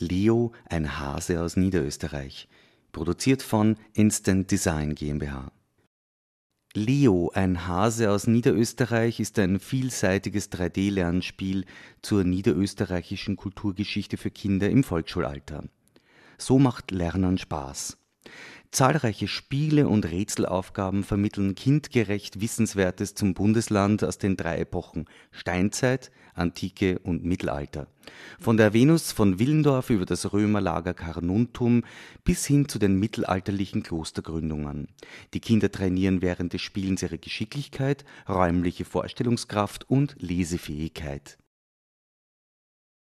Leo, ein Hase aus Niederösterreich. Produziert von Instant Design GmbH. Leo, ein Hase aus Niederösterreich, ist ein vielseitiges 3D-Lernspiel zur niederösterreichischen Kulturgeschichte für Kinder im Volksschulalter. So macht Lernen Spaß. Zahlreiche Spiele und Rätselaufgaben vermitteln kindgerecht Wissenswertes zum Bundesland aus den drei Epochen Steinzeit, Antike und Mittelalter. Von der Venus von Willendorf über das Römerlager Carnuntum bis hin zu den mittelalterlichen Klostergründungen. Die Kinder trainieren während des Spielens ihre Geschicklichkeit, räumliche Vorstellungskraft und Lesefähigkeit